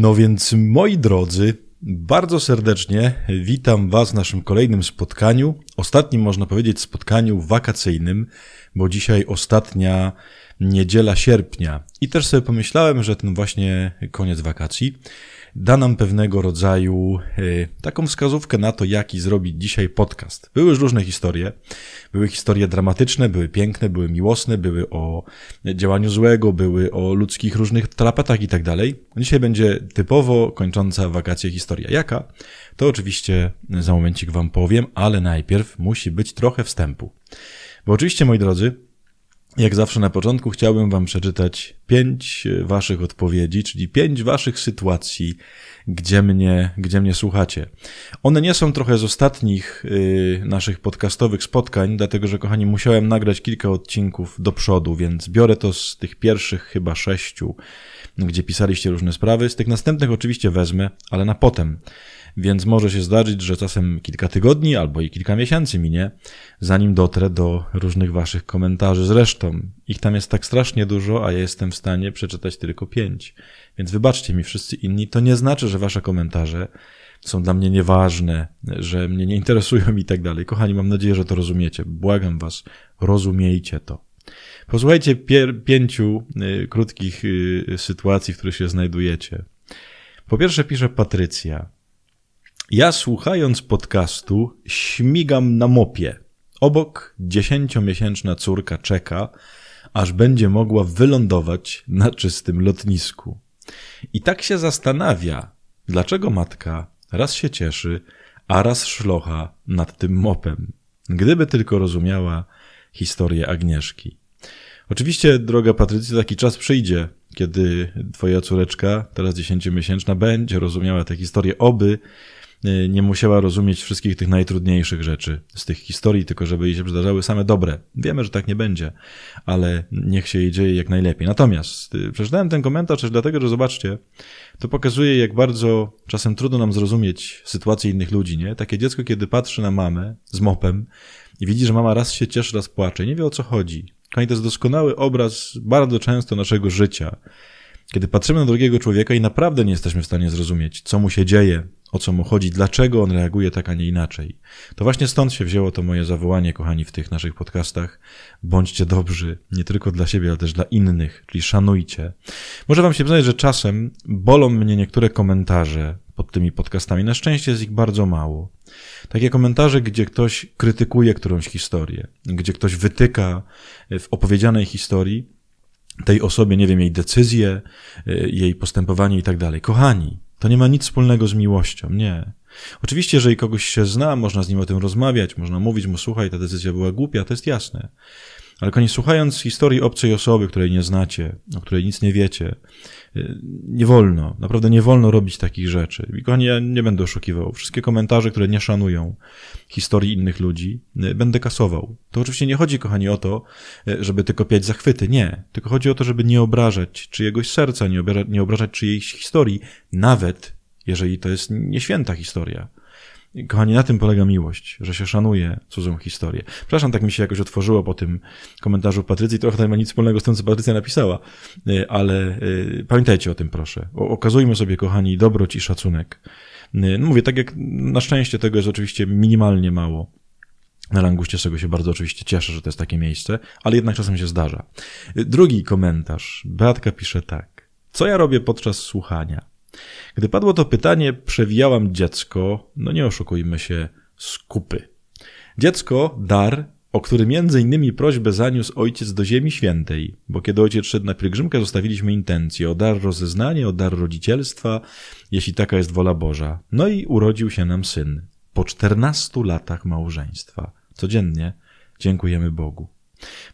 No więc, moi drodzy, bardzo serdecznie witam Was w naszym kolejnym spotkaniu. Ostatnim, można powiedzieć, spotkaniu wakacyjnym, bo dzisiaj ostatnia niedziela sierpnia. I też sobie pomyślałem, że ten właśnie koniec wakacji da nam pewnego rodzaju e, taką wskazówkę na to, jaki zrobić dzisiaj podcast. Były już różne historie. Były historie dramatyczne, były piękne, były miłosne, były o działaniu złego, były o ludzkich różnych trapetach i tak dalej. Dzisiaj będzie typowo kończąca wakacje historia. Jaka? To oczywiście za momencik wam powiem, ale najpierw musi być trochę wstępu. Bo oczywiście, moi drodzy, jak zawsze na początku chciałbym Wam przeczytać pięć e, Waszych odpowiedzi, czyli pięć Waszych sytuacji, gdzie mnie, gdzie mnie słuchacie. One nie są trochę z ostatnich e, naszych podcastowych spotkań, dlatego że, kochani, musiałem nagrać kilka odcinków do przodu, więc biorę to z tych pierwszych chyba sześciu, gdzie pisaliście różne sprawy. Z tych następnych oczywiście wezmę, ale na potem więc może się zdarzyć, że czasem kilka tygodni albo i kilka miesięcy minie, zanim dotrę do różnych waszych komentarzy. Zresztą ich tam jest tak strasznie dużo, a ja jestem w stanie przeczytać tylko pięć. Więc wybaczcie mi wszyscy inni, to nie znaczy, że wasze komentarze są dla mnie nieważne, że mnie nie interesują i tak dalej. Kochani, mam nadzieję, że to rozumiecie. Błagam was, rozumiejcie to. Posłuchajcie pier- pięciu y, krótkich y, sytuacji, w których się znajdujecie. Po pierwsze pisze Patrycja. Ja słuchając podcastu śmigam na mopie. Obok dziesięciomiesięczna córka czeka, aż będzie mogła wylądować na czystym lotnisku. I tak się zastanawia, dlaczego matka raz się cieszy, a raz szlocha nad tym mopem. Gdyby tylko rozumiała historię Agnieszki. Oczywiście, droga Patrycja, taki czas przyjdzie, kiedy twoja córeczka, teraz dziesięciomiesięczna, będzie rozumiała tę historię, oby Y, nie musiała rozumieć wszystkich tych najtrudniejszych rzeczy z tych historii, tylko żeby jej się przydarzały same dobre. Wiemy, że tak nie będzie, ale niech się jej dzieje jak najlepiej. Natomiast y, przeczytałem ten komentarz też dlatego, że zobaczcie, to pokazuje, jak bardzo czasem trudno nam zrozumieć sytuację innych ludzi, nie? Takie dziecko, kiedy patrzy na mamę z mopem i widzi, że mama raz się cieszy, raz płacze, nie wie o co chodzi. Kochani, to jest doskonały obraz bardzo często naszego życia. Kiedy patrzymy na drugiego człowieka i naprawdę nie jesteśmy w stanie zrozumieć, co mu się dzieje, o co mu chodzi, dlaczego on reaguje tak, a nie inaczej. To właśnie stąd się wzięło to moje zawołanie, kochani, w tych naszych podcastach. Bądźcie dobrzy, nie tylko dla siebie, ale też dla innych, czyli szanujcie. Może wam się przyznać, że czasem bolą mnie niektóre komentarze pod tymi podcastami. Na szczęście jest ich bardzo mało. Takie komentarze, gdzie ktoś krytykuje którąś historię, gdzie ktoś wytyka w opowiedzianej historii tej osobie, nie wiem, jej decyzje, y, jej postępowanie i tak dalej. Kochani, to nie ma nic wspólnego z miłością, nie. Oczywiście, jeżeli kogoś się zna, można z nim o tym rozmawiać, można mówić mu, słuchaj, ta decyzja była głupia, to jest jasne. Ale koniec, słuchając historii obcej osoby, której nie znacie, o której nic nie wiecie, Y, nie wolno, naprawdę nie wolno robić takich rzeczy. I kochani, ja nie będę oszukiwał. Wszystkie komentarze, które nie szanują historii innych ludzi, y, będę kasował. To oczywiście nie chodzi, kochani, o to, y, żeby tylko piać zachwyty. Nie. Tylko chodzi o to, żeby nie obrażać czyjegoś serca, nie obrażać, nie obrażać czyjejś historii, nawet jeżeli to jest nieświęta historia. Kochani, na tym polega miłość, że się szanuje cudzą historię. Przepraszam, tak mi się jakoś otworzyło po tym komentarzu Patrycji. Trochę to ma nic wspólnego z tym, co Patrycja napisała, e, ale e, pamiętajcie o tym, proszę. Okazujmy sobie, kochani, dobroć i szacunek. E, no mówię, tak jak na szczęście tego jest oczywiście minimalnie mało. Na Languście, z tego się bardzo oczywiście cieszę, że to jest takie miejsce, ale jednak czasem się zdarza. Drugi komentarz. Beatka pisze tak. Co ja robię podczas słuchania? Gdy padło to pytanie, przewijałam dziecko, no nie oszukujmy się, z kupy. Dziecko, dar, o który między innymi prośbę zaniósł ojciec do Ziemi Świętej, bo kiedy ojciec szedł na pielgrzymkę, zostawiliśmy intencję o dar rozeznania, o dar rodzicielstwa, jeśli taka jest wola Boża. No i urodził się nam syn po 14 latach małżeństwa. Codziennie dziękujemy Bogu.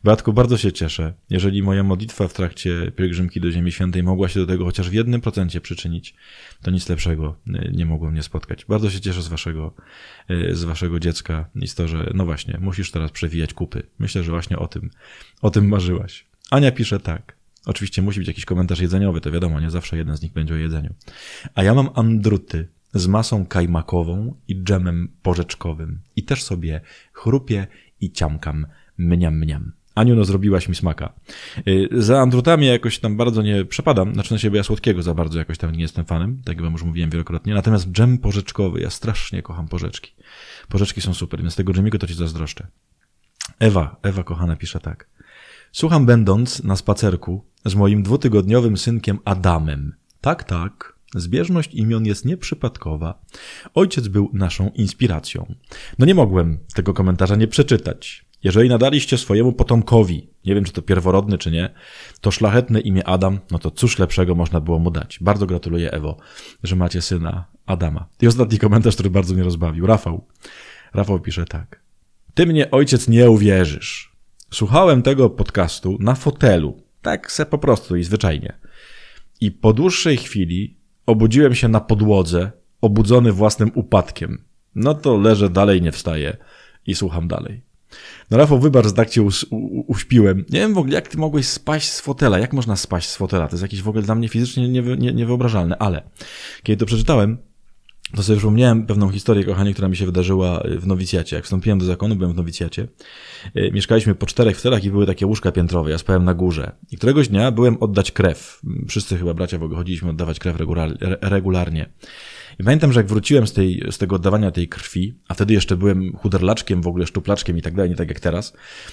Beatku, bardzo się cieszę, jeżeli moja modlitwa w trakcie pielgrzymki do Ziemi Świętej mogła się do tego chociaż w jednym procencie przyczynić, to nic lepszego y, nie mogło mnie spotkać. Bardzo się cieszę z waszego, y, z waszego dziecka i z to, że no właśnie, musisz teraz przewijać kupy. Myślę, że właśnie o tym, o tym marzyłaś. Ania pisze tak. Oczywiście musi być jakiś komentarz jedzeniowy, to wiadomo, nie zawsze jeden z nich będzie o jedzeniu. A ja mam andruty z masą kajmakową i dżemem porzeczkowym. I też sobie chrupię i ciamkam mniam, mniam. Aniu, no zrobiłaś mi smaka. Y, za Andrutami jakoś tam bardzo nie przepadam, znaczy na siebie ja słodkiego za bardzo jakoś tam nie jestem fanem, tak jak wam już mówiłem wielokrotnie, natomiast dżem porzeczkowy, ja strasznie kocham porzeczki. Porzeczki są super, więc tego dżemiku to ci zazdroszczę. Ewa, Ewa kochana pisze tak. Słucham będąc na spacerku z moim dwutygodniowym synkiem Adamem. Tak, tak. Zbieżność imion jest nieprzypadkowa. Ojciec był naszą inspiracją. No nie mogłem tego komentarza nie przeczytać. Jeżeli nadaliście swojemu potomkowi, nie wiem czy to pierworodny czy nie, to szlachetne imię Adam, no to cóż lepszego można było mu dać. Bardzo gratuluję Ewo, że macie syna Adama. I ostatni komentarz, który bardzo mnie rozbawił. Rafał. Rafał pisze tak. Ty mnie ojciec nie uwierzysz. Słuchałem tego podcastu na fotelu. Tak se po prostu i zwyczajnie. I po dłuższej chwili obudziłem się na podłodze, obudzony własnym upadkiem. No to leżę dalej, nie wstaję i słucham dalej. No Rafał, wybacz, tak cię uśpiłem. Nie wiem w ogóle, jak ty mogłeś spaść z fotela. Jak można spaść z fotela? To jest jakieś w ogóle dla mnie fizycznie nie, niewyobrażalne, ale kiedy to przeczytałem, to sobie przypomniałem pewną historię, kochanie, która mi się wydarzyła y, w nowicjacie. Jak wstąpiłem do zakonu, byłem w nowicjacie. Y, mieszkaliśmy po czterech fotelach i były takie łóżka piętrowe. Ja spałem na górze. I któregoś dnia byłem oddać krew. Wszyscy chyba bracia w ogóle chodziliśmy oddawać krew regularnie. I pamiętam, że jak wróciłem z, tej, z tego oddawania tej krwi, a wtedy jeszcze byłem chuderlaczkiem, w ogóle sztuplaczkiem i tak dalej, nie tak jak teraz,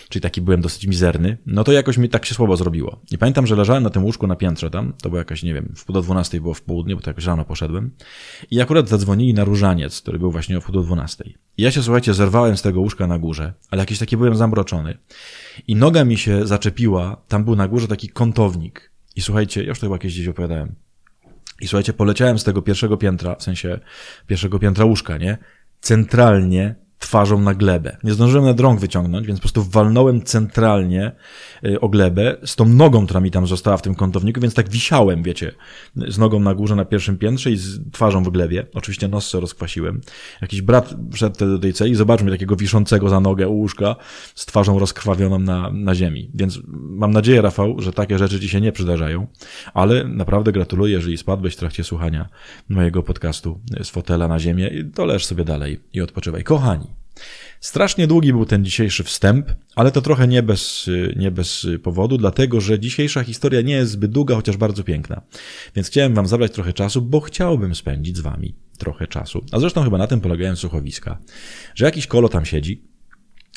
czyli taki byłem dosyć mizerny, no to jakoś mi tak się słabo zrobiło. I pamiętam, że leżałem na tym łóżku na piętrze tam, to było jakaś, nie wiem, w pół do dwunastej było w południe, bo tak jakoś rano poszedłem. I akurat zadzwonili na różaniec, który był właśnie o pół do dwunastej. I ja się, słuchajcie, zerwałem z tego łóżka na górze, ale jakiś taki byłem zamroczony. I noga mi się zaczepiła, tam był na górze taki kątownik. I słuchajcie, ja już to chyba kiedyś opowiadałem. I słuchajcie, poleciałem z tego pierwszego piętra, w sensie pierwszego piętra łóżka, nie? Centralnie twarzą na glebę. Nie zdążyłem na drąg wyciągnąć, więc po prostu walnąłem centralnie y, o glebę z tą nogą, która mi tam została w tym kątowniku, więc tak wisiałem, wiecie, z nogą na górze na pierwszym piętrze i z twarzą w glebie. Oczywiście nos se rozkwasiłem. Jakiś brat wszedł do tej celi, zobaczył mnie takiego wiszącego za nogę u łóżka z twarzą rozkrwawioną na, na ziemi. Więc mam nadzieję, Rafał, że takie rzeczy ci się nie przydarzają, ale naprawdę gratuluję, jeżeli spadłeś w trakcie słuchania mojego podcastu y, z fotela na ziemię, to leż sobie dalej i odpoczywaj. Kochani, Strasznie długi był ten dzisiejszy wstęp, ale to trochę nie bez, nie bez powodu, dlatego że dzisiejsza historia nie jest zbyt długa, chociaż bardzo piękna. Więc chciałem wam zabrać trochę czasu, bo chciałbym spędzić z wami trochę czasu. A zresztą chyba na tym polegają słuchowiska, że jakiś kolo tam siedzi,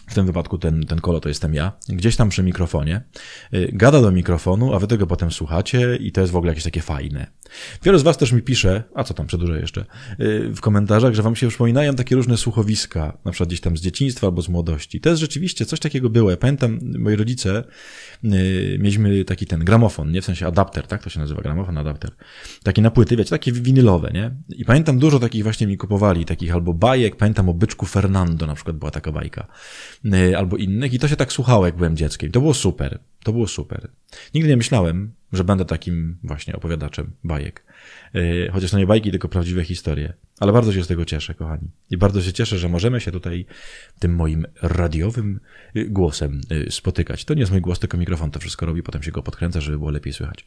w tym wypadku ten, ten kolo to jestem ja, gdzieś tam przy mikrofonie, y, gada do mikrofonu, a wy tego potem słuchacie i to jest w ogóle jakieś takie fajne. Wielu z was też mi pisze, a co tam przedłużę jeszcze, y, w komentarzach, że wam się przypominają takie różne słuchowiska, na przykład gdzieś tam z dzieciństwa albo z młodości. To jest rzeczywiście coś takiego było. Ja pamiętam, moi rodzice y, mieliśmy taki ten gramofon, nie w sensie adapter, tak to się nazywa, gramofon, adapter. Taki na płyty, wiecie, takie winylowe, nie? I pamiętam dużo takich właśnie mi kupowali, takich albo bajek, pamiętam o byczku Fernando na przykład była taka bajka. Y, albo innych i to się tak słuchało, jak byłem dzieckiem. To było super. To było super. Nigdy nie myślałem, że będę takim właśnie opowiadaczem bajek. Y, chociaż to nie bajki, tylko prawdziwe historie. Ale bardzo się z tego cieszę, kochani. I bardzo się cieszę, że możemy się tutaj tym moim radiowym y, głosem spotykać. To nie jest mój głos, tylko mikrofon to wszystko robi, potem się go podkręca, żeby było lepiej słychać.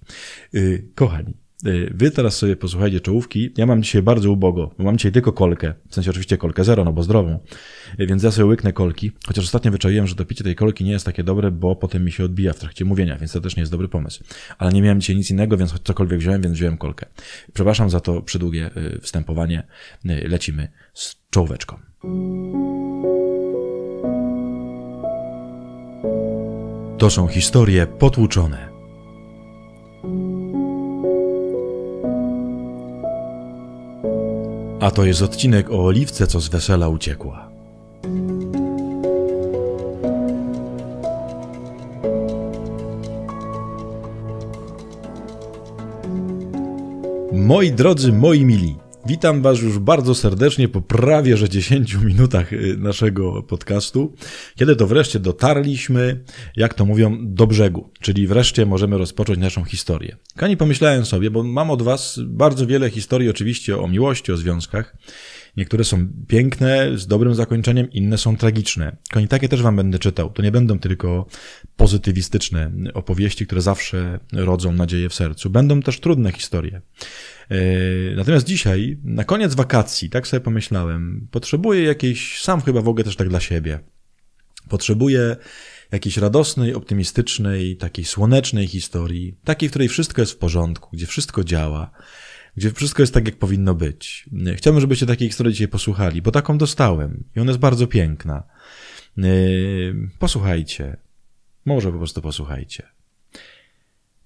Kochani, Y, wy teraz sobie posłuchajcie czołówki. Ja mam dzisiaj bardzo ubogo. Mam dzisiaj tylko kolkę. W sensie oczywiście kolkę zero, no bo zdrową. Y, więc ja sobie łyknę kolki. Chociaż ostatnio wyczaiłem, że picie tej kolki nie jest takie dobre, bo potem mi się odbija w trakcie mówienia, więc to też nie jest dobry pomysł. Ale nie miałem dzisiaj nic innego, więc cokolwiek wziąłem, więc wziąłem kolkę. Przepraszam za to przydługie y, wstępowanie. Lecimy z czołóweczką. To są historie potłuczone. A to jest odcinek o oliwce, co z wesela uciekła. Moi drodzy, moi mili, Witam Was już bardzo serdecznie po prawie że 10 minutach y, naszego podcastu, kiedy to wreszcie dotarliśmy, jak to mówią, do brzegu, czyli wreszcie możemy rozpocząć naszą historię. Kani pomyślałem sobie, bo mam od Was bardzo wiele historii oczywiście o miłości, o związkach Niektóre są piękne, z dobrym zakończeniem, inne są tragiczne. Tylko takie też wam będę czytał. To nie będą tylko pozytywistyczne opowieści, które zawsze rodzą nadzieję w sercu. Będą też trudne historie. E, natomiast dzisiaj, na koniec wakacji, tak sobie pomyślałem, potrzebuję jakiejś, sam chyba w ogóle też tak dla siebie, potrzebuję jakiejś radosnej, optymistycznej, takiej słonecznej historii, takiej, w której wszystko jest w porządku, gdzie wszystko działa, gdzie wszystko jest tak, jak powinno być. Chciałbym, żebyście takiej historii dzisiaj posłuchali, bo taką dostałem i ona jest bardzo piękna. Yy, posłuchajcie. Może po prostu posłuchajcie.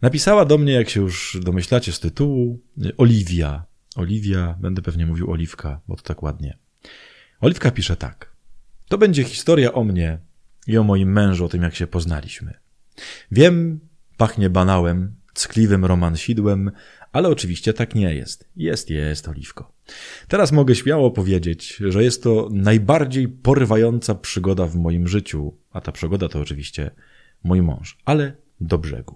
Napisała do mnie, jak się już domyślacie z tytułu, yy, Oliwia. Oliwia, będę pewnie mówił Oliwka, bo to tak ładnie. Oliwka pisze tak. To będzie historia o mnie i o moim mężu, o tym jak się poznaliśmy. Wiem, pachnie banałem, ckliwym romansidłem, ale oczywiście tak nie jest. Jest, jest, Oliwko. Teraz mogę śmiało powiedzieć, że jest to najbardziej porywająca przygoda w moim życiu, a ta przygoda to oczywiście mój mąż, ale do brzegu.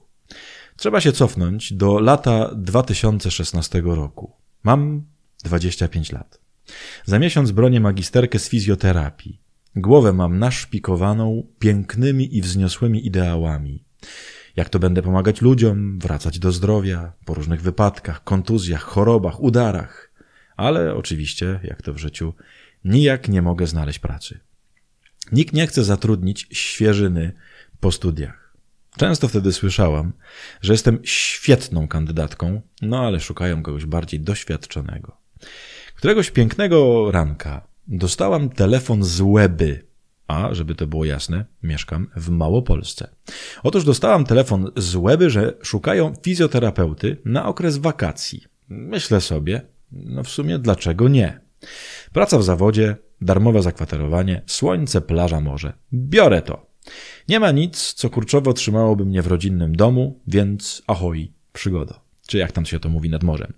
Trzeba się cofnąć do lata 2016 roku. Mam 25 lat. Za miesiąc bronię magisterkę z fizjoterapii. Głowę mam naszpikowaną pięknymi i wzniosłymi ideałami jak to będę pomagać ludziom, wracać do zdrowia po różnych wypadkach, kontuzjach, chorobach, udarach. Ale oczywiście, jak to w życiu, nijak nie mogę znaleźć pracy. Nikt nie chce zatrudnić świeżyny po studiach. Często wtedy słyszałam, że jestem świetną kandydatką, no ale szukają kogoś bardziej doświadczonego. Któregoś pięknego ranka dostałam telefon z łeby a żeby to było jasne, mieszkam w Małopolsce. Otóż dostałam telefon z łeby, że szukają fizjoterapeuty na okres wakacji. Myślę sobie, no w sumie dlaczego nie? Praca w zawodzie, darmowe zakwaterowanie, słońce, plaża, morze. Biorę to. Nie ma nic, co kurczowo trzymałoby mnie w rodzinnym domu, więc ahoj, przygoda. Czy jak tam się to mówi nad morzem.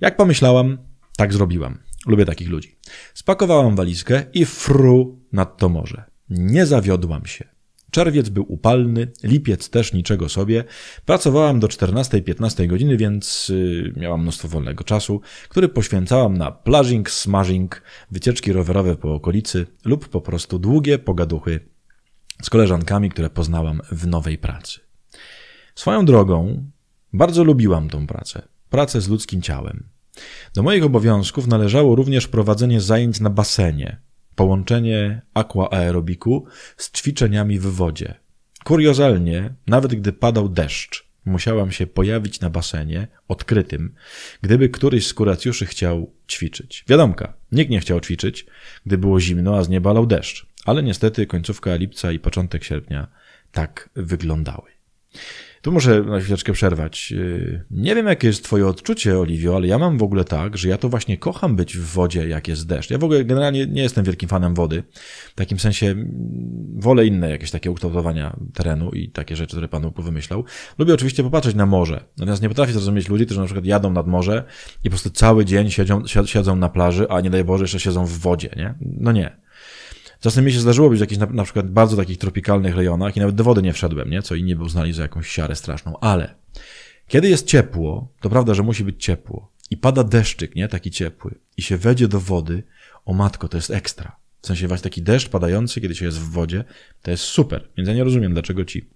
Jak pomyślałam, tak zrobiłam. Lubię takich ludzi. Spakowałam walizkę i fru nad to morze. Nie zawiodłam się. Czerwiec był upalny, lipiec też niczego sobie. Pracowałam do 14-15 godziny, więc y, miałam mnóstwo wolnego czasu, który poświęcałam na plażing, smażing, wycieczki rowerowe po okolicy lub po prostu długie pogaduchy z koleżankami, które poznałam w nowej pracy. Swoją drogą, bardzo lubiłam tą pracę. Pracę z ludzkim ciałem. Do moich obowiązków należało również prowadzenie zajęć na basenie, połączenie aqua aerobiku z ćwiczeniami w wodzie. Kuriozalnie, nawet gdy padał deszcz, musiałam się pojawić na basenie odkrytym, gdyby któryś z kuracjuszy chciał ćwiczyć. Wiadomka, nikt nie chciał ćwiczyć, gdy było zimno, a z nieba lał deszcz. Ale niestety końcówka lipca i początek sierpnia tak wyglądały. Tu muszę na chwileczkę przerwać. Y, nie wiem, jakie jest Twoje odczucie, Oliwio, ale ja mam w ogóle tak, że ja to właśnie kocham być w wodzie, jak jest deszcz. Ja w ogóle generalnie nie jestem wielkim fanem wody. W takim sensie mm, wolę inne jakieś takie ukształtowania terenu i takie rzeczy, które Pan wymyślał. Lubię oczywiście popatrzeć na morze. Natomiast nie potrafię zrozumieć ludzi, którzy na przykład jadą nad morze i po prostu cały dzień siedzą, siedzą na plaży, a nie daj Boże, jeszcze siedzą w wodzie, nie? No nie. Czasem mi się zdarzyło być w jakichś na, na, przykład bardzo takich tropikalnych rejonach i nawet do wody nie wszedłem, nie? co inni by uznali za jakąś siarę straszną, ale kiedy jest ciepło, to prawda, że musi być ciepło i pada deszczyk, nie? Taki ciepły i się wejdzie do wody, o matko, to jest ekstra. W sensie właśnie taki deszcz padający, kiedy się jest w wodzie, to jest super. Więc ja nie rozumiem, dlaczego ci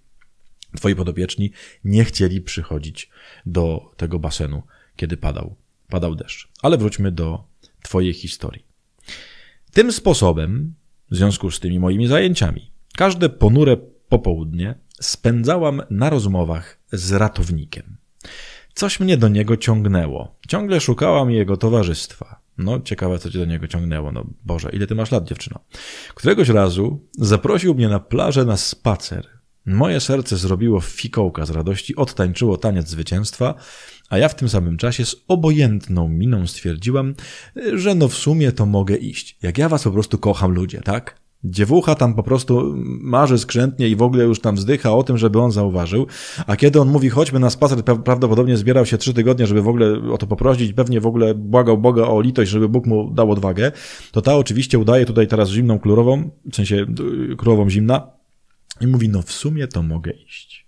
twoi podopieczni nie chcieli przychodzić do tego basenu, kiedy padał, padał deszcz. Ale wróćmy do twojej historii. Tym sposobem w związku z tymi moimi zajęciami. Każde ponure popołudnie spędzałam na rozmowach z ratownikiem. Coś mnie do niego ciągnęło. Ciągle szukałam jego towarzystwa. No, ciekawe, co cię do niego ciągnęło. No, Boże, ile ty masz lat, dziewczyno? Któregoś razu zaprosił mnie na plażę na spacer Moje serce zrobiło fikołka z radości, odtańczyło taniec zwycięstwa, a ja w tym samym czasie z obojętną miną stwierdziłam, że no w sumie to mogę iść. Jak ja was po prostu kocham ludzie, tak? Dziewucha tam po prostu marzy skrzętnie i w ogóle już tam wzdycha o tym, żeby on zauważył. A kiedy on mówi, chodźmy na spacer, prawdopodobnie zbierał się trzy tygodnie, żeby w ogóle o to poprosić, pewnie w ogóle błagał Boga o litość, żeby Bóg mu dał odwagę, to ta oczywiście udaje tutaj teraz zimną królową, w sensie y, królową zimna, i mówi, no w sumie to mogę iść.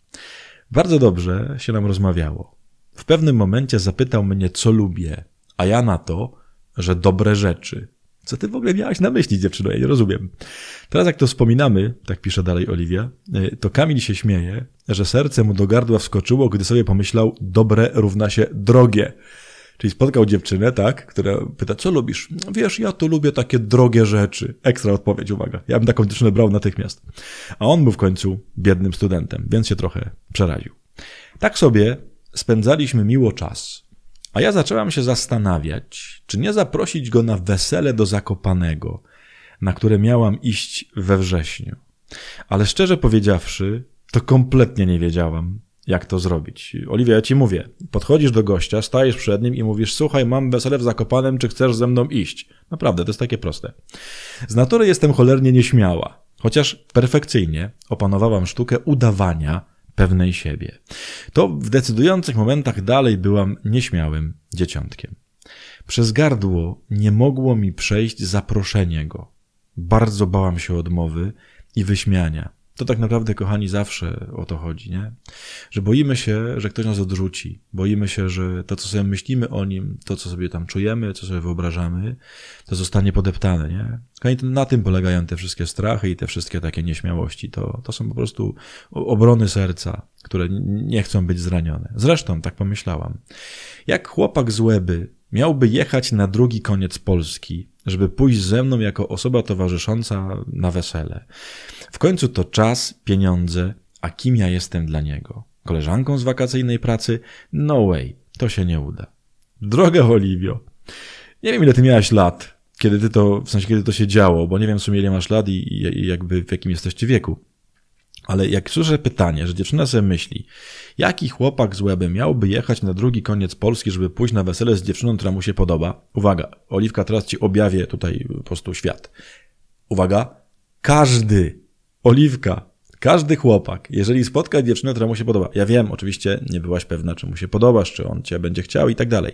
Bardzo dobrze się nam rozmawiało. W pewnym momencie zapytał mnie, co lubię, a ja na to, że dobre rzeczy. Co ty w ogóle miałaś na myśli, dziewczyno? Ja nie rozumiem. Teraz jak to wspominamy, tak pisze dalej Oliwia, y, to Kamil się śmieje, że serce mu do gardła wskoczyło, gdy sobie pomyślał, dobre równa się drogie. Czyli spotkał dziewczynę, tak, która pyta, co lubisz? No wiesz, ja to lubię takie drogie rzeczy. Ekstra odpowiedź, uwaga. Ja bym taką dziewczynę brał natychmiast. A on był w końcu biednym studentem, więc się trochę przeraził. Tak sobie spędzaliśmy miło czas. A ja zaczęłam się zastanawiać, czy nie zaprosić go na wesele do Zakopanego, na które miałam iść we wrześniu. Ale szczerze powiedziawszy, to kompletnie nie wiedziałam, jak to zrobić. Oliwia, ja ci mówię, podchodzisz do gościa, stajesz przed nim i mówisz, słuchaj, mam wesele w Zakopanem, czy chcesz ze mną iść? Naprawdę, to jest takie proste. Z natury jestem cholernie nieśmiała, chociaż perfekcyjnie opanowałam sztukę udawania pewnej siebie. To w decydujących momentach dalej byłam nieśmiałym dzieciątkiem. Przez gardło nie mogło mi przejść zaproszenie go. Bardzo bałam się odmowy i wyśmiania. To tak naprawdę, kochani, zawsze o to chodzi, nie? Że boimy się, że ktoś nas odrzuci. Boimy się, że to, co sobie myślimy o nim, to, co sobie tam czujemy, co sobie wyobrażamy, to zostanie podeptane, nie? Kochani, na tym polegają te wszystkie strachy i te wszystkie takie nieśmiałości. To, to są po prostu obrony serca, które nie chcą być zranione. Zresztą, tak pomyślałam. Jak chłopak z łeby miałby jechać na drugi koniec Polski, żeby pójść ze mną jako osoba towarzysząca na wesele. W końcu to czas, pieniądze, a kim ja jestem dla niego? Koleżanką z wakacyjnej pracy? No way, to się nie uda. Droga Oliwio, nie wiem ile ty miałaś lat, kiedy ty to, w sensie kiedy to się działo, bo nie wiem w sumie ile masz lat i, i jakby w jakim jesteście wieku. Ale jak słyszę pytanie, że dziewczyna sobie myśli, jaki chłopak z łebem miałby jechać na drugi koniec Polski, żeby pójść na wesele z dziewczyną, która mu się podoba? Uwaga, Oliwka, teraz ci objawię tutaj po prostu świat. Uwaga, każdy, Oliwka, każdy chłopak, jeżeli spotka dziewczynę, która mu się podoba, ja wiem, oczywiście nie byłaś pewna, czy mu się podobasz, czy on cię będzie chciał i tak dalej,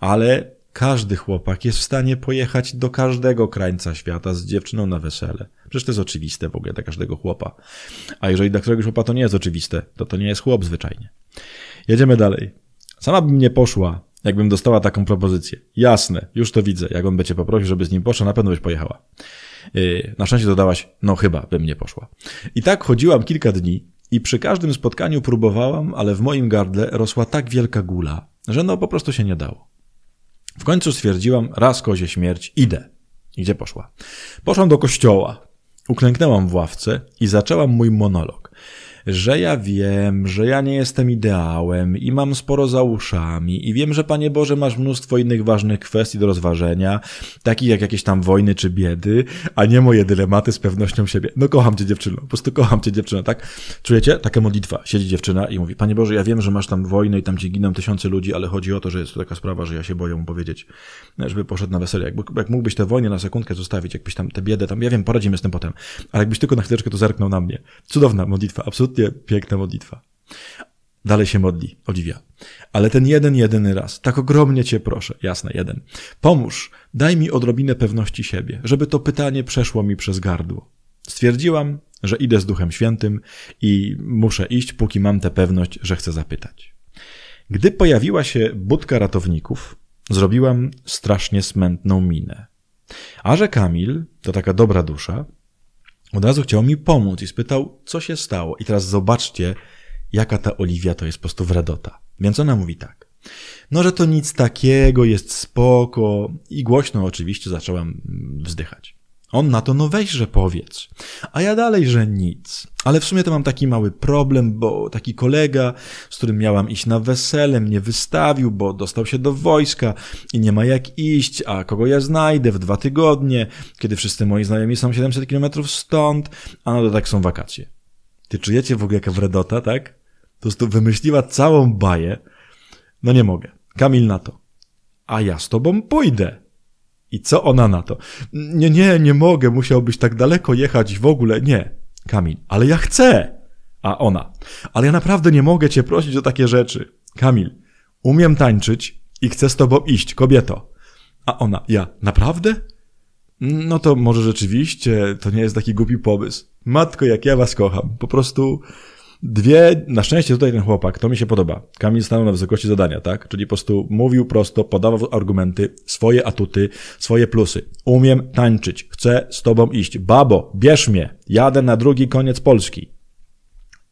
ale każdy chłopak jest w stanie pojechać do każdego krańca świata z dziewczyną na wesele. Przecież to jest oczywiste w ogóle dla każdego chłopa. A jeżeli dla któregoś chłopa to nie jest oczywiste, to to nie jest chłop zwyczajnie. Jedziemy dalej. Sama bym nie poszła, jakbym dostała taką propozycję. Jasne, już to widzę. Jak on by cię poprosił, żeby z nim poszła, na pewno byś pojechała. Yy, na szczęście dodałaś, no chyba bym nie poszła. I tak chodziłam kilka dni i przy każdym spotkaniu próbowałam, ale w moim gardle rosła tak wielka gula, że no po prostu się nie dało. W końcu stwierdziłam, raz kozie śmierć, idę. I gdzie poszła? Poszłam do kościoła, uklęknęłam w ławce i zaczęłam mój monolog że ja wiem, że ja nie jestem ideałem i mam sporo za uszami i wiem, że Panie Boże masz mnóstwo innych ważnych kwestii do rozważenia, takich jak jakieś tam wojny czy biedy, a nie moje dylematy z pewnością siebie. No kocham Cię dziewczyno, po prostu kocham Cię dziewczyno, tak? Czujecie? Taka modlitwa. Siedzi dziewczyna i mówi, Panie Boże, ja wiem, że masz tam wojny i tam Ci giną tysiące ludzi, ale chodzi o to, że jest to taka sprawa, że ja się boję mu powiedzieć, żeby poszedł na wesele. Jakby, jak mógłbyś te wojny na sekundkę zostawić, jakbyś tam tę biedę tam, ja wiem, poradzimy z tym potem, ale jakbyś tylko na chwileczkę to zerknął na mnie. Cudowna modlitwa, absolutnie absolutnie piękna modlitwa. Dalej się modli, Oliwia. Ale ten jeden, jedyny raz, tak ogromnie Cię proszę, jasne, jeden. Pomóż, daj mi odrobinę pewności siebie, żeby to pytanie przeszło mi przez gardło. Stwierdziłam, że idę z Duchem Świętym i muszę iść, póki mam tę pewność, że chcę zapytać. Gdy pojawiła się budka ratowników, zrobiłam strasznie smętną minę. A że Kamil, to taka dobra dusza, od razu chciał mi pomóc i spytał, co się stało. I teraz zobaczcie, jaka ta Oliwia to jest po prostu wredota. Więc ona mówi tak. No, że to nic takiego, jest spoko. I głośno oczywiście zacząłem wzdychać. On na to, no weź, że powiedz. A ja dalej, że nic. Ale w sumie to mam taki mały problem, bo taki kolega, z którym miałam iść na wesele, mnie wystawił, bo dostał się do wojska i nie ma jak iść, a kogo ja znajdę w dwa tygodnie, kiedy wszyscy moi znajomi są 700 kilometrów stąd, a na no tak są wakacje. Ty czujecie w ogóle jaka wredota, tak? Po prostu wymyśliła całą baję. No nie mogę. Kamil na to. A ja z tobą pójdę. I co ona na to? Nie, nie, nie mogę, musiałbyś tak daleko jechać w ogóle. Nie, Kamil, ale ja chcę! A ona, ale ja naprawdę nie mogę cię prosić o takie rzeczy. Kamil, umiem tańczyć i chcę z tobą iść, kobieto. A ona, ja, naprawdę? No to może rzeczywiście to nie jest taki głupi pomysł. Matko, jak ja was kocham. Po prostu Dwie, na szczęście tutaj ten chłopak, to mi się podoba. Kamil stanął na wysokości zadania, tak? Czyli po prostu mówił prosto, podawał argumenty, swoje atuty, swoje plusy. Umiem tańczyć, chcę z tobą iść. Babo, bierz mnie, jadę na drugi koniec Polski.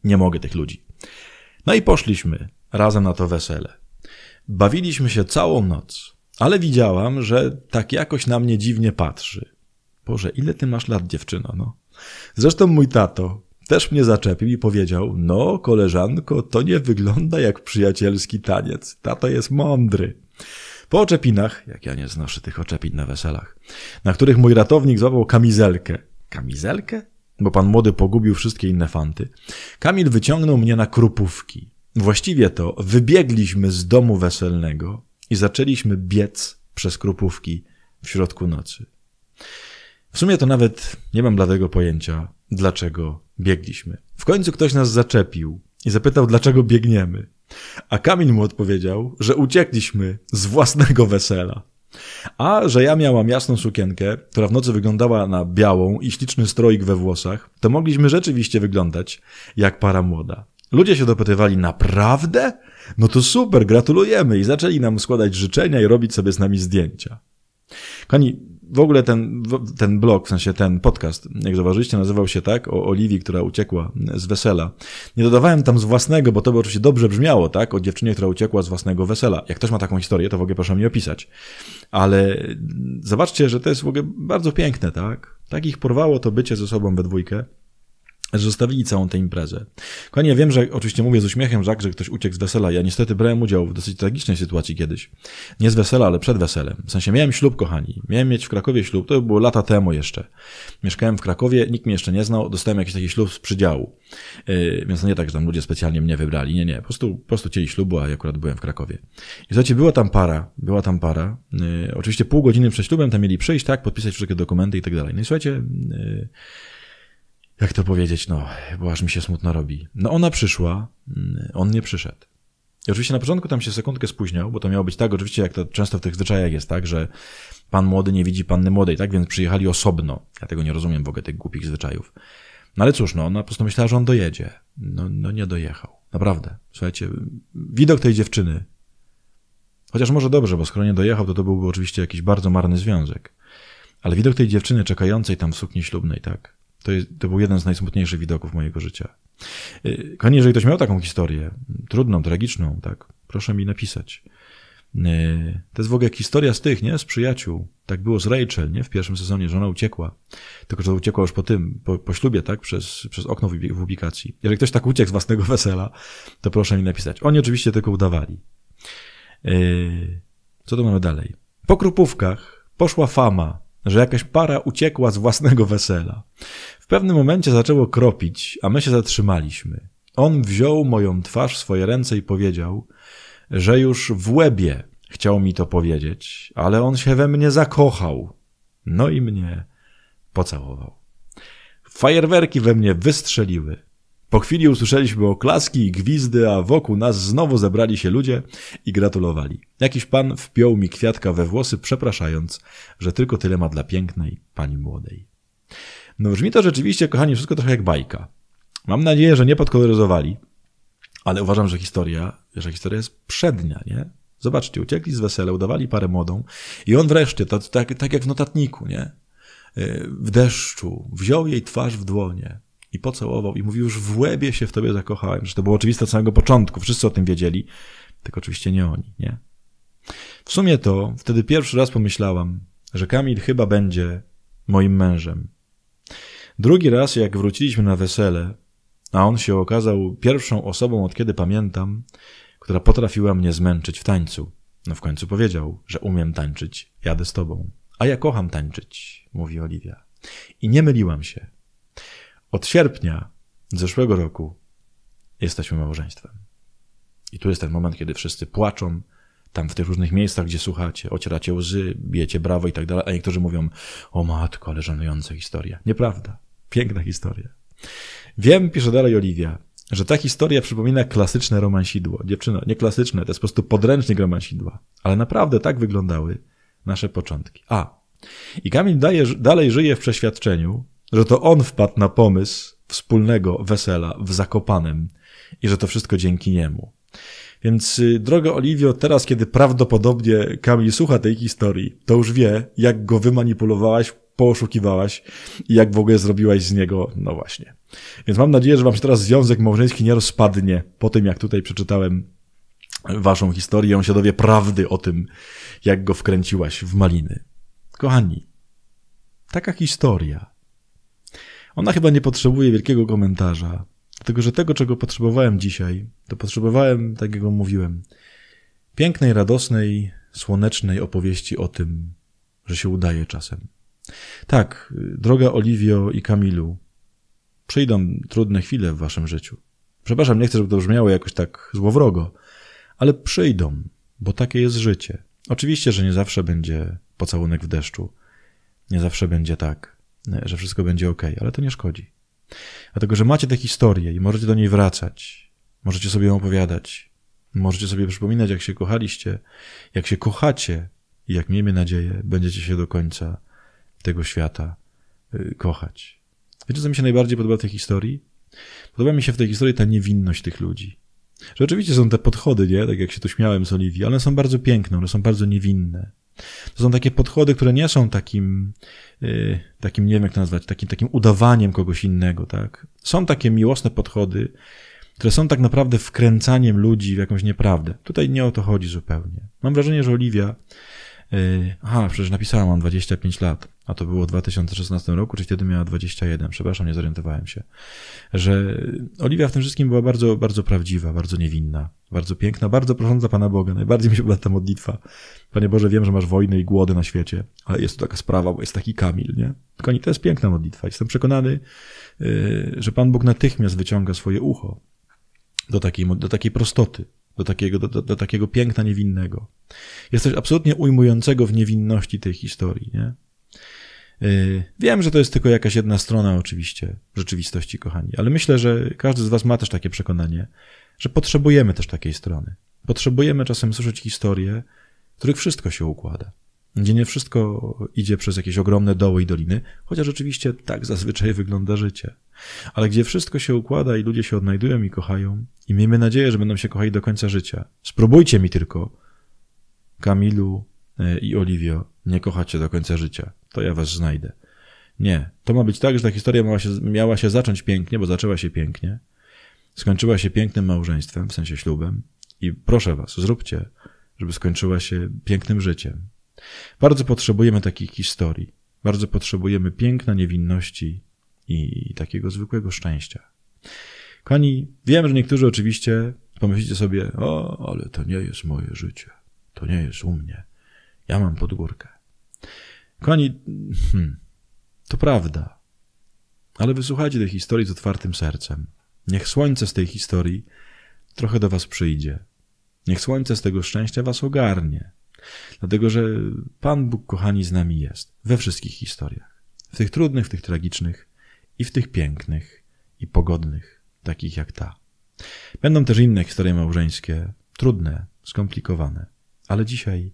Nie mogę tych ludzi. No i poszliśmy razem na to wesele. Bawiliśmy się całą noc, ale widziałam, że tak jakoś na mnie dziwnie patrzy. Boże, ile ty masz lat, dziewczyno, no? Zresztą mój tato, też mnie zaczepił i powiedział: No, koleżanko, to nie wygląda jak przyjacielski taniec. Tato jest mądry. Po oczepinach, jak ja nie znoszę tych oczepin na weselach, na których mój ratownik złapał kamizelkę. Kamizelkę? Bo pan młody pogubił wszystkie inne fanty. Kamil wyciągnął mnie na krupówki. Właściwie to wybiegliśmy z domu weselnego i zaczęliśmy biec przez krupówki w środku nocy. W sumie to nawet nie mam dla tego pojęcia, dlaczego biegliśmy. W końcu ktoś nas zaczepił i zapytał, dlaczego biegniemy. A Kamil mu odpowiedział, że uciekliśmy z własnego wesela. A że ja miałam jasną sukienkę, która w nocy wyglądała na białą i śliczny stroik we włosach, to mogliśmy rzeczywiście wyglądać jak para młoda. Ludzie się dopytywali, naprawdę? No to super, gratulujemy i zaczęli nam składać życzenia i robić sobie z nami zdjęcia. Kani w ogóle ten, ten blog, w sensie ten podcast, jak zauważyliście, nazywał się tak o Oliwii, która uciekła z wesela. Nie dodawałem tam z własnego, bo to by oczywiście dobrze brzmiało, tak? O dziewczynie, która uciekła z własnego wesela. Jak ktoś ma taką historię, to w ogóle proszę mi opisać. Ale zobaczcie, że to jest w ogóle bardzo piękne, tak? Takich porwało to bycie ze sobą we dwójkę że zostawili całą tę imprezę. Kochani, ja wiem, że oczywiście mówię z uśmiechem, Żak, że ktoś uciekł z wesela. Ja niestety brałem udział w dosyć tragicznej sytuacji kiedyś. Nie z wesela, ale przed weselem. W sensie miałem ślub, kochani. Miałem mieć w Krakowie ślub. To było lata temu jeszcze. Mieszkałem w Krakowie, nikt mnie jeszcze nie znał. Dostałem jakiś taki ślub z przydziału. Yy, więc nie tak, że tam ludzie specjalnie mnie wybrali. Nie, nie. Po prostu, po prostu chcieli ślubu, a ja akurat byłem w Krakowie. I słuchajcie, była tam para. Była tam para. Yy, oczywiście pół godziny przed ślubem tam mieli przyjść, tak, podpisać wszystkie dokumenty i tak dalej. No i słuchajcie... Yy, jak to powiedzieć, no, bo aż mi się smutno robi. No ona przyszła, mm, on nie przyszedł. I oczywiście na początku tam się sekundkę spóźniał, bo to miało być tak, oczywiście jak to często w tych zwyczajach jest, tak, że pan młody nie widzi panny młodej, tak, więc przyjechali osobno. Ja tego nie rozumiem w ogóle, tych głupich zwyczajów. No ale cóż, no, ona po prostu myślała, że on dojedzie. No, no nie dojechał. Naprawdę. Słuchajcie, widok tej dziewczyny. Chociaż może dobrze, bo skoro nie dojechał, to to byłby oczywiście jakiś bardzo marny związek. Ale widok tej dziewczyny czekającej tam w sukni ślubnej, tak, to, jest, to był jeden z najsmutniejszych widoków mojego życia. Y, kochani, jeżeli ktoś miał taką historię, trudną, tragiczną, tak, proszę mi napisać. Y, to jest w ogóle historia z tych, nie? Z przyjaciół. Tak było z Rachel, nie? W pierwszym sezonie, że ona uciekła. Tylko, że uciekła już po tym, po, po ślubie, tak? Przez, przez okno w ubikacji. Jeżeli ktoś tak uciekł z własnego wesela, to proszę mi napisać. Oni oczywiście tylko udawali. Y, co tu mamy dalej? Po krupówkach poszła fama że jakaś para uciekła z własnego wesela. W pewnym momencie zaczęło kropić, a my się zatrzymaliśmy. On wziął moją twarz w swoje ręce i powiedział, że już w łebie chciał mi to powiedzieć, ale on się we mnie zakochał. No i mnie pocałował. Fajerwerki we mnie wystrzeliły. Po chwili usłyszeliśmy oklaski i gwizdy, a wokół nas znowu zebrali się ludzie i gratulowali. Jakiś pan wpiął mi kwiatka we włosy, przepraszając, że tylko tyle ma dla pięknej pani młodej. No brzmi to rzeczywiście, kochani, wszystko trochę jak bajka. Mam nadzieję, że nie podkoloryzowali, ale uważam, że historia, że historia jest przednia, nie? Zobaczcie, uciekli z wesela, udawali parę młodą i on wreszcie, tak, tak jak w notatniku, nie? Y, w deszczu, wziął jej twarz w dłonie, i pocałował i mówił, już w łebie się w tobie zakochałem, że to było oczywiste od samego początku, wszyscy o tym wiedzieli, tylko oczywiście nie oni, nie? W sumie to wtedy pierwszy raz pomyślałam, że Kamil chyba będzie moim mężem. Drugi raz, jak wróciliśmy na wesele, a on się okazał pierwszą osobą, od kiedy pamiętam, która potrafiła mnie zmęczyć w tańcu. No w końcu powiedział, że umiem tańczyć, jadę z tobą. A ja kocham tańczyć, mówi Oliwia. I nie myliłam się. Od sierpnia zeszłego roku jesteśmy małżeństwem. I tu jest ten moment, kiedy wszyscy płaczą, tam w tych różnych miejscach, gdzie słuchacie, ocieracie łzy, bijecie brawo i tak dalej, a niektórzy mówią, o matko, ale żenująca historia. Nieprawda. Piękna historia. Wiem, pisze dalej Oliwia, że ta historia przypomina klasyczne romansidło. Dziewczyno, nie klasyczne, to jest po prostu podręcznik romansidła. Ale naprawdę tak wyglądały nasze początki. A. I Kamil daje, dalej żyje w przeświadczeniu, że to on wpadł na pomysł wspólnego wesela w Zakopanem i że to wszystko dzięki niemu. Więc, y, droga Oliwio, teraz kiedy prawdopodobnie Kamil słucha tej historii, to już wie, jak go wymanipulowałaś, pooszukiwałaś i jak w ogóle zrobiłaś z niego, no właśnie. Więc mam nadzieję, że wam się teraz związek małżeński nie rozpadnie po tym, jak tutaj przeczytałem waszą historię, on się dowie prawdy o tym, jak go wkręciłaś w maliny. Kochani, taka historia ona chyba nie potrzebuje wielkiego komentarza, dlatego że tego, czego potrzebowałem dzisiaj, to potrzebowałem, tak jak mówiłem, pięknej, radosnej, słonecznej opowieści o tym, że się udaje czasem. Tak, droga Oliwio i Kamilu, przyjdą trudne chwile w waszym życiu. Przepraszam, nie chcę, żeby to brzmiało jakoś tak złowrogo, ale przyjdą, bo takie jest życie. Oczywiście, że nie zawsze będzie pocałunek w deszczu. Nie zawsze będzie tak. E, że wszystko będzie ok, ale to nie szkodzi. Dlatego, że macie tę historię i możecie do niej wracać, możecie sobie ją opowiadać, możecie sobie przypominać, jak się kochaliście, jak się kochacie i jak miejmy nadzieję, będziecie się do końca tego świata e, kochać. Wiecie, co mi się najbardziej podoba w tej historii? Podoba mi się w tej historii ta niewinność tych ludzi. Że są te podchody, nie? Tak jak się tu śmiałem z Oliwii, ale one są bardzo piękne, one są bardzo niewinne. To są takie podchody, które nie są takim, yy, takim nie wiem jak to nazwać, takim, takim udawaniem kogoś innego, tak? Są takie miłosne podchody, które są tak naprawdę wkręcaniem ludzi w jakąś nieprawdę. Tutaj nie o to chodzi zupełnie. Mam wrażenie, że Oliwia, yy, aha, przecież napisała, mam 25 lat a to było w 2016 roku, czyli wtedy miała 21, przepraszam, nie zorientowałem się, że Oliwia w tym wszystkim była bardzo, bardzo prawdziwa, bardzo niewinna, bardzo piękna, bardzo prosząca Pana Boga. Najbardziej mi się podoba ta modlitwa. Panie Boże, wiem, że masz wojny i głody na świecie, ale jest to taka sprawa, bo jest taki Kamil, nie? Koni, to jest piękna modlitwa. Jestem przekonany, y, że Pan Bóg natychmiast wyciąga swoje ucho do takiej, do takiej prostoty, do takiego, do, do takiego piękna niewinnego. Jest coś absolutnie ujmującego w niewinności tej historii, nie? Y, wiem, że to jest tylko jakaś jedna strona oczywiście rzeczywistości, kochani, ale myślę, że każdy z Was ma też takie przekonanie, że potrzebujemy też takiej strony. Potrzebujemy czasem słyszeć historie, w których wszystko się układa. Gdzie nie wszystko idzie przez jakieś ogromne doły i doliny, chociaż rzeczywiście tak zazwyczaj wygląda życie. Ale gdzie wszystko się układa i ludzie się odnajdują i kochają, i miejmy nadzieję, że będą się kochali do końca życia. Spróbujcie mi tylko, Kamilu y, i Oliwio, nie kochacie do końca życia to ja was znajdę. Nie, to ma być tak, że ta historia miała się, miała się zacząć pięknie, bo zaczęła się pięknie, skończyła się pięknym małżeństwem, w sensie ślubem i proszę was, zróbcie, żeby skończyła się pięknym życiem. Bardzo potrzebujemy takich historii, bardzo potrzebujemy piękna niewinności i, i takiego zwykłego szczęścia. Kochani, wiem, że niektórzy oczywiście pomyślicie sobie, o, ale to nie jest moje życie, to nie jest u mnie, ja mam podgórkę. Kochani, hmm, to prawda. Ale wysłuchajcie tej historii z otwartym sercem. Niech słońce z tej historii trochę do was przyjdzie. Niech słońce z tego szczęścia was ogarnie. Dlatego, że Pan Bóg, kochani, z nami jest we wszystkich historiach. W tych trudnych, w tych tragicznych i w tych pięknych i pogodnych, takich jak ta. Będą też inne historie małżeńskie, trudne, skomplikowane, ale dzisiaj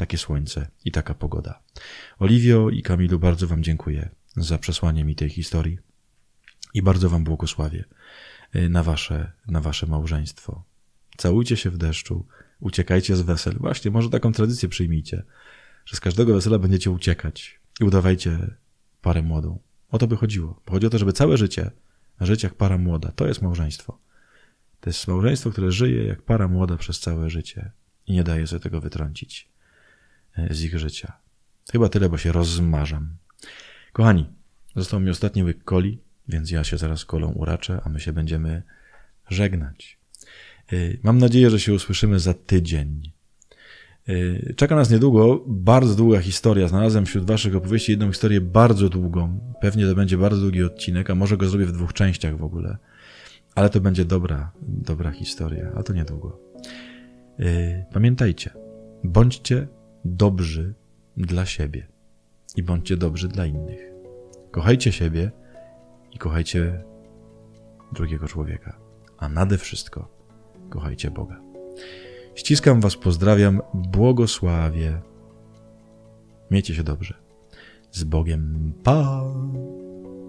takie słońce i taka pogoda. Oliwio i Kamilu, bardzo Wam dziękuję za przesłanie mi tej historii i bardzo Wam błogosławię y, na Wasze, na wasze małżeństwo. Całujcie się w deszczu, uciekajcie z wesel. Właśnie, może taką tradycję przyjmijcie, że z każdego wesela będziecie uciekać i udawajcie parę młodą. O to by chodziło. Chodzi o to, żeby całe życie żyć jak para młoda. To jest małżeństwo. To jest małżeństwo, które żyje jak para młoda przez całe życie i nie daje sobie tego wytrącić z ich życia. Chyba tyle, bo się rozmarzam. Kochani, został mi ostatni łyk coli, więc ja się zaraz kolą uraczę, a my się będziemy żegnać. Y, mam nadzieję, że się usłyszymy za tydzień. Y, czeka nas niedługo bardzo długa historia. Znalazłem wśród Waszych opowieści jedną historię bardzo długą. Pewnie to będzie bardzo długi odcinek, a może go zrobię w dwóch częściach w ogóle. Ale to będzie dobra, dobra historia, a to niedługo. Y, pamiętajcie, bądźcie dobrzy dla siebie i bądźcie dobrzy dla innych. Kochajcie siebie i kochajcie drugiego człowieka, a nade wszystko kochajcie Boga. Ściskam Was, pozdrawiam, błogosławię. Miejcie się dobrze. Z Bogiem, pa!